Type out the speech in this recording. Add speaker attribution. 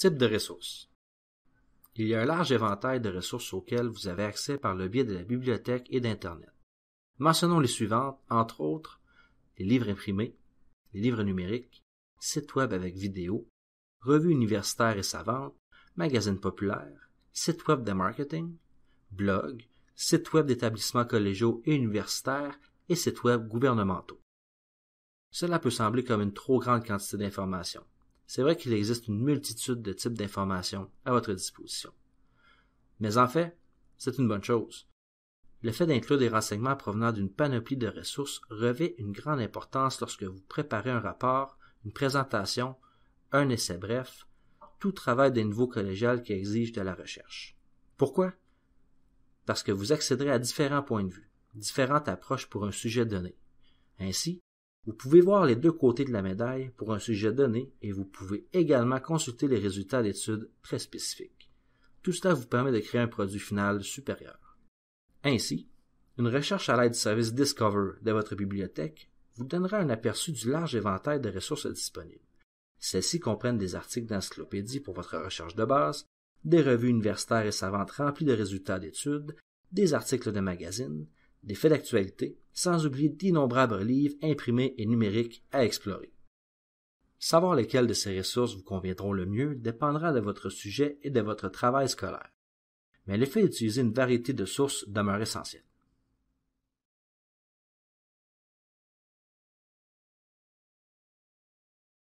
Speaker 1: Type de ressources. Il y a un large éventail de ressources auxquelles vous avez accès par le biais de la bibliothèque et d'Internet. Mentionnons les suivantes, entre autres, les livres imprimés, les livres numériques, sites web avec vidéo, revues universitaires et savantes, magazines populaires, sites web de marketing, blogs, sites web d'établissements collégiaux et universitaires et sites web gouvernementaux. Cela peut sembler comme une trop grande quantité d'informations c'est vrai qu'il existe une multitude de types d'informations à votre disposition. Mais en fait, c'est une bonne chose. Le fait d'inclure des renseignements provenant d'une panoplie de ressources revêt une grande importance lorsque vous préparez un rapport, une présentation, un essai bref, tout travail des niveaux collégial qui exige de la recherche. Pourquoi? Parce que vous accéderez à différents points de vue, différentes approches pour un sujet donné. Ainsi, vous pouvez voir les deux côtés de la médaille pour un sujet donné et vous pouvez également consulter les résultats d'études très spécifiques. Tout cela vous permet de créer un produit final supérieur. Ainsi, une recherche à l'aide du service Discover de votre bibliothèque vous donnera un aperçu du large éventail de ressources disponibles. Celles-ci comprennent des articles d'encyclopédie pour votre recherche de base, des revues universitaires et savantes remplies de résultats d'études, des articles de magazines, des faits d'actualité, sans oublier d'innombrables livres imprimés et numériques à explorer. Savoir lesquels de ces ressources vous conviendront le mieux dépendra de votre sujet et de votre travail scolaire, mais l'effet d'utiliser une variété de sources demeure essentiel.